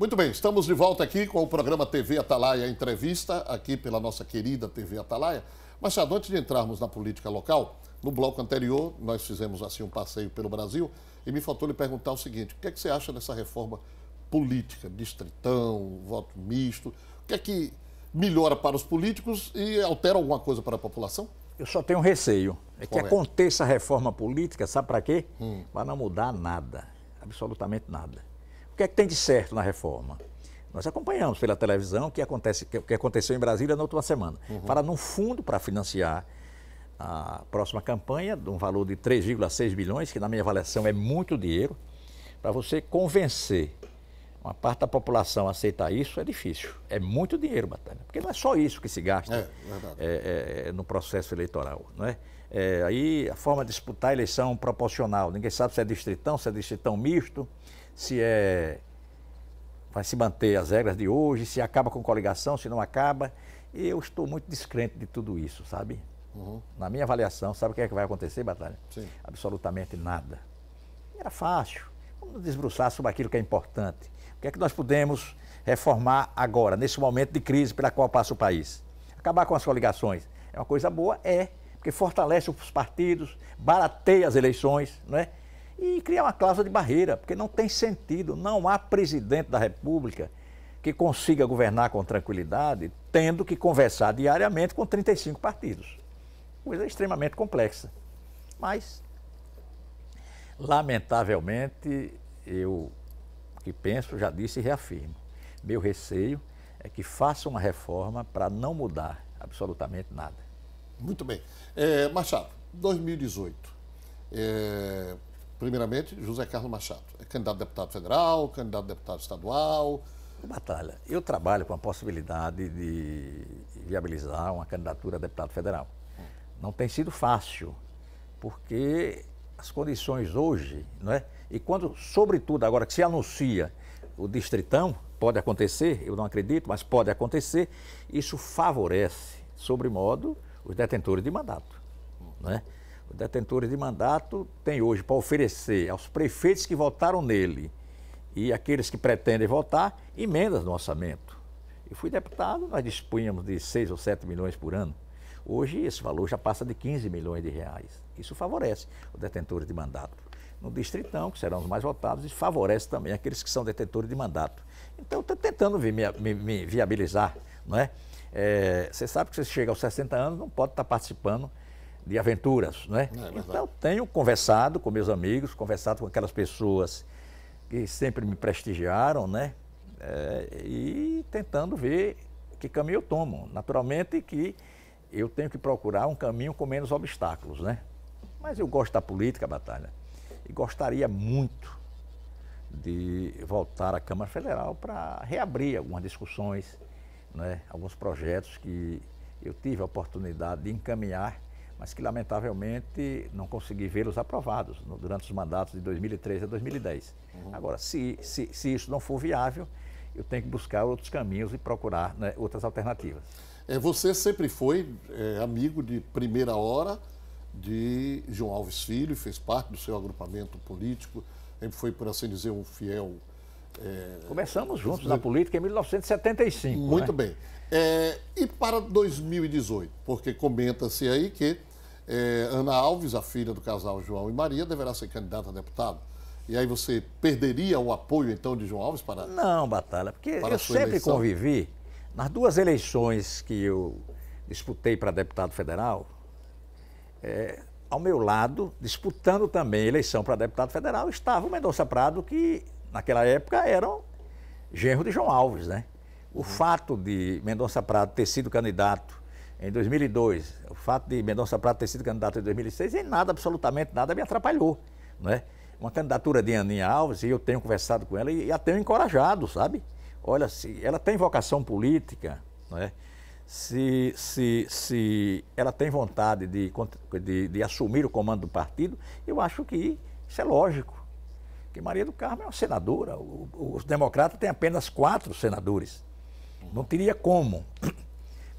Muito bem, estamos de volta aqui com o programa TV Atalaia Entrevista, aqui pela nossa querida TV Atalaia. Mas Machado, antes de entrarmos na política local, no bloco anterior nós fizemos assim um passeio pelo Brasil e me faltou lhe perguntar o seguinte, o que, é que você acha dessa reforma política, distritão, voto misto, o que é que melhora para os políticos e altera alguma coisa para a população? Eu só tenho um receio. É que aconteça a reforma política, sabe para quê? Hum. Para não mudar nada, absolutamente nada que é que tem de certo na reforma? Nós acompanhamos pela televisão o que, acontece, que aconteceu em Brasília na última semana. Uhum. Para num fundo para financiar a próxima campanha, de um valor de 3,6 bilhões, que na minha avaliação é muito dinheiro, para você convencer uma parte da população a aceitar isso é difícil. É muito dinheiro, Batalha. Porque não é só isso que se gasta é, é, é, é, no processo eleitoral. Não é? é? aí a forma de disputar a eleição proporcional. Ninguém sabe se é distritão, se é distritão misto se é vai se manter as regras de hoje, se acaba com coligação, se não acaba. Eu estou muito descrente de tudo isso, sabe? Uhum. Na minha avaliação, sabe o que é que vai acontecer, Batalha? Sim. Absolutamente nada. Era fácil. Vamos desbruçar sobre aquilo que é importante. O que é que nós podemos reformar agora, nesse momento de crise pela qual passa o país? Acabar com as coligações. É uma coisa boa? É. Porque fortalece os partidos, barateia as eleições, não é? e criar uma cláusula de barreira, porque não tem sentido. Não há presidente da República que consiga governar com tranquilidade tendo que conversar diariamente com 35 partidos. Coisa extremamente complexa. Mas, lamentavelmente, eu que penso, já disse e reafirmo. Meu receio é que faça uma reforma para não mudar absolutamente nada. Muito bem. É, Machado, 2018. É Primeiramente, José Carlos Machado, é candidato a deputado federal, candidato a deputado estadual. Batalha, eu trabalho com a possibilidade de viabilizar uma candidatura a deputado federal. Não tem sido fácil, porque as condições hoje, não é? E quando, sobretudo agora que se anuncia o distritão, pode acontecer, eu não acredito, mas pode acontecer, isso favorece, sobremodo, os detentores de mandato, não é? detentores de mandato tem hoje para oferecer aos prefeitos que votaram nele e aqueles que pretendem votar emendas no orçamento. Eu fui deputado, nós dispunhamos de 6 ou 7 milhões por ano. Hoje esse valor já passa de 15 milhões de reais. Isso favorece o detentor de mandato. No distritão, que serão os mais votados, isso favorece também aqueles que são detentores de mandato. Então, estou tentando me, me, me, viabilizar, não é? é? Você sabe que você chega aos 60 anos, não pode estar participando de aventuras, não é? é então, tenho conversado com meus amigos, conversado com aquelas pessoas que sempre me prestigiaram, né? É, e tentando ver que caminho eu tomo. Naturalmente que eu tenho que procurar um caminho com menos obstáculos, né? Mas eu gosto da política, Batalha, e gostaria muito de voltar à Câmara Federal para reabrir algumas discussões, né? alguns projetos que eu tive a oportunidade de encaminhar mas que lamentavelmente não consegui vê-los aprovados no, durante os mandatos de 2003 a 2010. Uhum. Agora, se, se, se, isso não for viável, eu tenho que buscar outros caminhos e procurar né, outras alternativas. É, você sempre foi é, amigo de primeira hora de João Alves Filho, fez parte do seu agrupamento político, sempre foi, por assim dizer, um fiel. É... Começamos juntos na política em 1975. Muito né? bem. É, e para 2018? Porque comenta-se aí que é, Ana Alves, a filha do casal João e Maria, deverá ser candidata a deputado. E aí você perderia o apoio, então, de João Alves para. Não, Batalha, porque eu sempre eleição. convivi. Nas duas eleições que eu disputei para deputado federal, é, ao meu lado, disputando também eleição para deputado federal, estava o Mendonça Prado, que naquela época era um genro de João Alves, né? O uhum. fato de Mendonça Prado ter sido candidato em 2002, o fato de Mendonça Prata ter sido candidato em 2006, em nada, absolutamente nada, me atrapalhou. Né? Uma candidatura de Aninha Alves, e eu tenho conversado com ela e a tenho encorajado, sabe? Olha, se ela tem vocação política, né? se, se, se ela tem vontade de, de, de assumir o comando do partido, eu acho que isso é lógico. Porque Maria do Carmo é uma senadora, os democratas têm apenas quatro senadores. Não teria como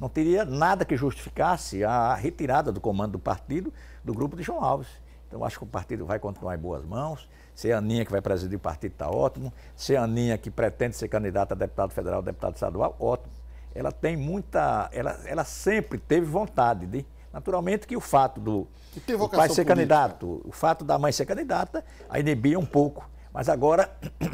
não teria nada que justificasse a retirada do comando do partido do grupo de João Alves. Então, acho que o partido vai continuar em boas mãos. Se a Aninha que vai presidir o partido está ótimo. Se a Aninha que pretende ser candidata a deputado federal, deputado estadual, ótimo. Ela tem muita. Ela, ela sempre teve vontade de. Naturalmente que o fato do, pai ser política. candidato, o fato da mãe ser candidata, a inibia um pouco. Mas agora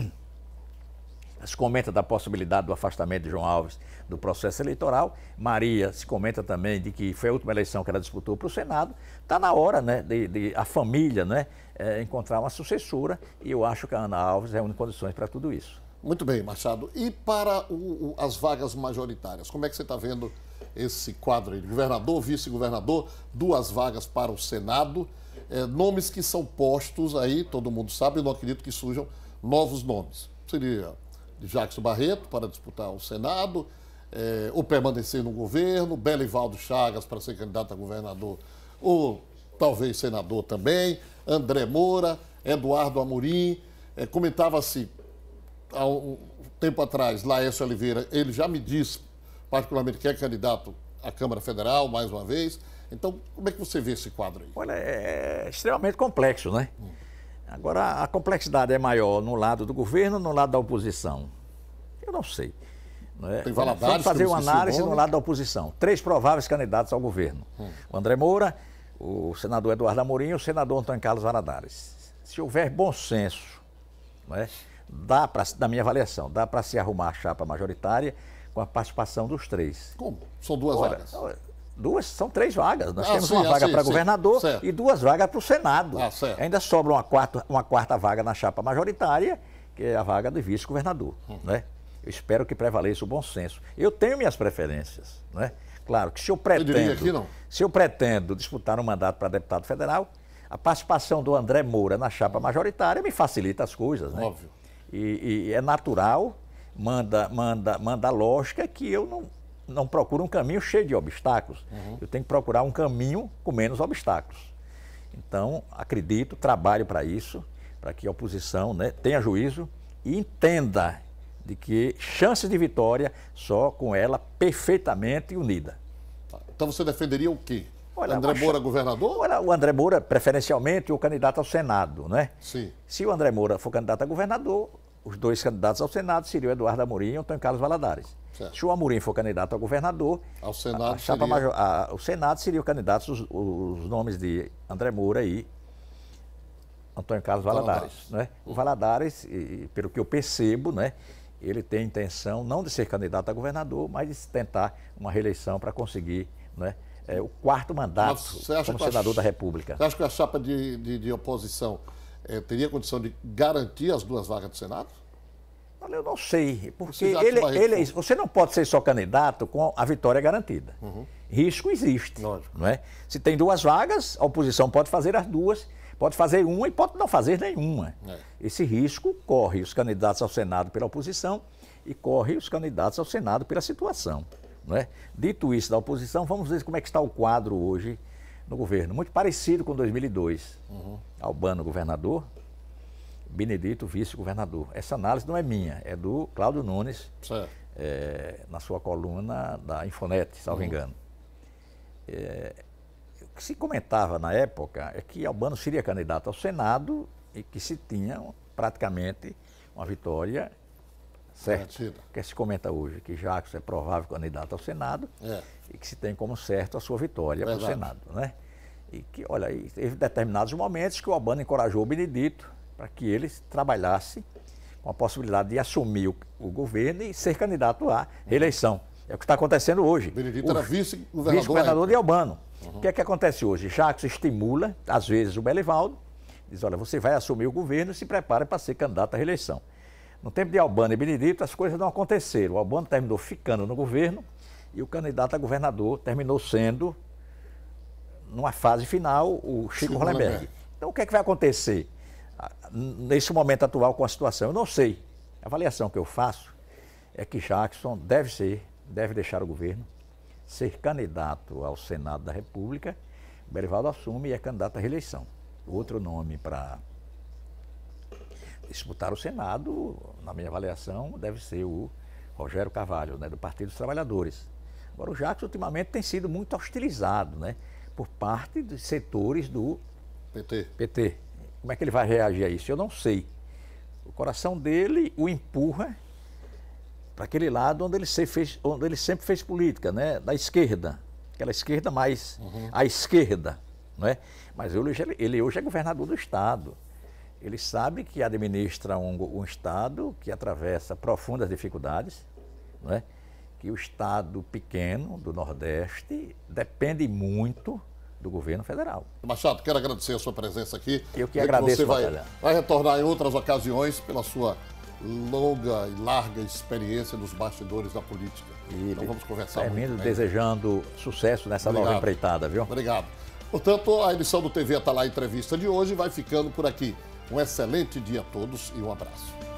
se comenta da possibilidade do afastamento de João Alves do processo eleitoral. Maria se comenta também de que foi a última eleição que ela disputou para o Senado. Está na hora né, de, de a família né, é, encontrar uma sucessora e eu acho que a Ana Alves reúne é condições para tudo isso. Muito bem, Machado. E para o, o, as vagas majoritárias, como é que você está vendo esse quadro aí? Governador, vice-governador, duas vagas para o Senado, é, nomes que são postos aí, todo mundo sabe, eu não acredito que surjam novos nomes. Seria de Jackson Barreto para disputar o Senado, é, eh, ou permanecer no governo, Belivaldo Chagas para ser candidato a governador ou talvez senador também, André Moura, Eduardo Amorim. É, Comentava-se há um tempo atrás, Laércio Oliveira, ele já me disse, particularmente, que é candidato à Câmara Federal, mais uma vez. Então, como é que você vê esse quadro aí? Olha, é, é extremamente complexo, né? Hum. Agora, a complexidade é maior no lado do governo ou no lado da oposição? Eu não sei. Não é? Tem Vamos fazer uma análise no lado da oposição. Três prováveis candidatos ao governo. Hum. O André Moura, o senador Eduardo Amorim e o senador Antônio Carlos Valadares. Se houver bom senso, não é? dá pra, da minha avaliação, dá para se arrumar a chapa majoritária com a participação dos três. Como? São duas Ora, vagas duas, são três vagas. Nós ah, temos sim, uma ah, vaga para governador certo. e duas vagas para o Senado. Ah, Ainda sobra uma quarta, uma quarta vaga na chapa majoritária, que é a vaga do vice-governador. Hum. Né? Eu espero que prevaleça o bom senso. Eu tenho minhas preferências. Né? Claro que se eu pretendo. Eu se eu pretendo disputar um mandato para deputado federal, a participação do André Moura na chapa majoritária me facilita as coisas. Né? Óbvio. E, e é natural, manda, manda, manda lógica que eu não, não procuro um caminho cheio de obstáculos. Uhum. Eu tenho que procurar um caminho com menos obstáculos. Então, acredito, trabalho para isso, para que a oposição né, tenha juízo e entenda de que chances de vitória só com ela perfeitamente unida. Então você defenderia o quê? Olha, André Moura, governador? Olha, o André Moura, preferencialmente, o candidato ao Senado, né? Sim. Se o André Moura for candidato a governador, os dois candidatos ao Senado seriam Eduardo Amorim e Antônio Carlos Valadares. Certo. Se o Amorim for candidato a governador, Ao Senado a, seria... Major, a, o Senado seria o candidato, os, os nomes de André Moura e Antônio Carlos Valadares. Valadares. Né? O uhum. Valadares, e, pelo que eu percebo, né, ele tem intenção não de ser candidato a governador, mas de tentar uma reeleição para conseguir né, é, o quarto mandato como senador a, da República. Você acha que a chapa de, de, de oposição é, teria condição de garantir as duas vagas do Senado? Falei, eu não sei, porque ele, ele, é você não pode ser só candidato com a vitória garantida. Uhum. Risco existe. Lógico. Não é? Se tem duas vagas, a oposição pode fazer as duas, pode fazer uma e pode não fazer nenhuma. É. Esse risco corre os candidatos ao Senado pela oposição e corre os candidatos ao Senado pela situação. Não é? Dito isso da oposição, vamos ver como é que está o quadro hoje no governo. Muito parecido com 2002. Uhum. Albano, governador, Benedito vice-governador. Essa análise não é minha, é do Cláudio Nunes, é, na sua coluna da Infonet, salvo uhum. engano. É, o que se comentava na época é que Albano seria candidato ao Senado e que se tinha praticamente uma vitória certa. O Que se comenta hoje é que Jacques é provável candidato ao Senado é. e que se tem como certo a sua vitória Verdade. para o Senado. Né? E que, olha, teve determinados momentos que o Albano encorajou o Benedito para que ele trabalhasse com a possibilidade de assumir o, o governo e ser candidato à reeleição. É o que está acontecendo hoje. Benedito o, era vice-governador vice de Albano. Uhum. O que é que acontece hoje? Jacques estimula, às vezes, o Belivaldo, diz, olha, você vai assumir o governo e se prepare para ser candidato à reeleição. No tempo de Albano e Benedito, as coisas não aconteceram. O Albano terminou ficando no governo e o candidato a governador terminou sendo, numa fase final, o Chico, Chico Hollenberg. Então, o que é que vai acontecer? nesse momento atual com a situação. Eu não sei. A avaliação que eu faço é que Jackson deve ser, deve deixar o governo, ser candidato ao Senado da República. O Berivaldo assume e é candidato à reeleição. Outro nome para disputar o Senado, na minha avaliação, deve ser o Rogério Carvalho, né, do Partido dos Trabalhadores. Agora, o Jackson ultimamente tem sido muito hostilizado né, por parte de setores do PT. PT. Como é que ele vai reagir a isso? Eu não sei. O coração dele o empurra para aquele lado onde ele, sempre fez, onde ele sempre fez política, né? da esquerda. Aquela esquerda mais uhum. à esquerda. é? Mas hoje, ele, hoje é governador do Estado. Ele sabe que administra um, um Estado que atravessa profundas dificuldades, é? que o Estado pequeno do Nordeste depende muito do governo federal. Machado, quero agradecer a sua presença aqui. Eu que agradeço. você vai, vai retornar em outras ocasiões pela sua longa e larga experiência nos bastidores da política. E então vamos conversar termino muito, né? desejando sucesso nessa Obrigado. nova empreitada, viu? Obrigado. Portanto, a edição do TV Atalá Entrevista de hoje vai ficando por aqui. Um excelente dia a todos e um abraço.